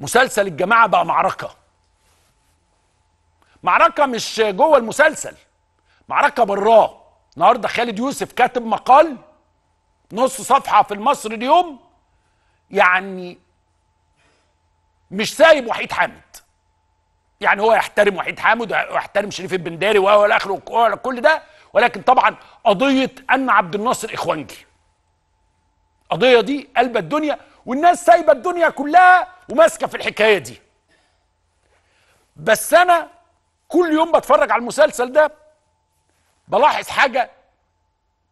مسلسل الجماعه بقى معركه معركه مش جوه المسلسل معركه براه النهارده خالد يوسف كاتب مقال نص صفحه في المصري اليوم يعني مش سايب وحيد حامد يعني هو يحترم وحيد حامد ويحترم شريف البنداري والى اخره كل ده ولكن طبعا قضيه ان عبد الناصر اخوانجي القضيه دي قلب الدنيا والناس سايبه الدنيا كلها وماسكه في الحكايه دي بس انا كل يوم بتفرج على المسلسل ده بلاحظ حاجه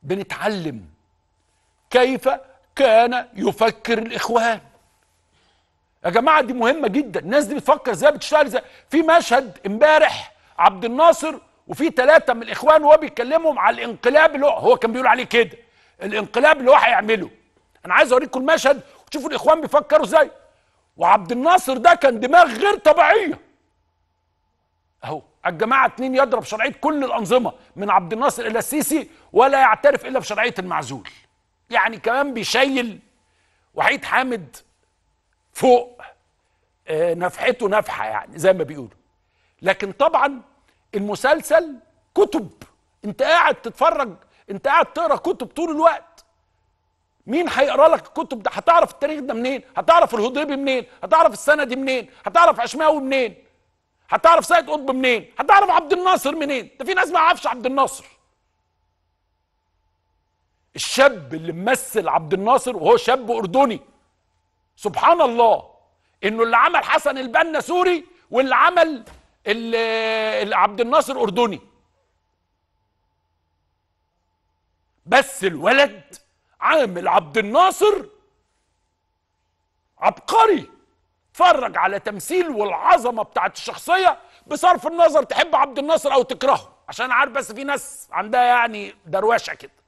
بنتعلم كيف كان يفكر الاخوان يا جماعه دي مهمه جدا الناس دي بتفكر ازاي بتشتغل ازاي في مشهد امبارح عبد الناصر وفي ثلاثه من الاخوان وهو بيكلمهم على الانقلاب اللي هو كان بيقول عليه كده الانقلاب اللي هو هيعمله انا عايز اوريكم المشهد شوفوا الاخوان بيفكروا ازاي وعبد الناصر ده كان دماغ غير طبيعيه اهو الجماعه اتنين يضرب شرعيه كل الانظمه من عبد الناصر الى السيسي ولا يعترف الا بشرعيه المعزول يعني كمان بيشيل وحيد حامد فوق آه، نفحته نفحه يعني زي ما بيقولوا لكن طبعا المسلسل كتب انت قاعد تتفرج انت قاعد تقرا كتب طول الوقت مين هيقرا لك الكتب ده هتعرف التاريخ ده منين هتعرف الهضيبي منين هتعرف السندي منين هتعرف عشماوي منين هتعرف سيد قطب منين هتعرف عبد الناصر منين ده في ناس ما عرفش عبد الناصر الشاب اللي ممثل عبد الناصر وهو شاب اردني سبحان الله انه اللي عمل حسن البنا سوري واللي عمل اللي عبد الناصر اردني بس الولد عامل عبد الناصر عبقري اتفرج على تمثيل والعظمه بتاعت الشخصيه بصرف النظر تحب عبد الناصر او تكرهه عشان عارف بس في ناس عندها يعني دروشه كده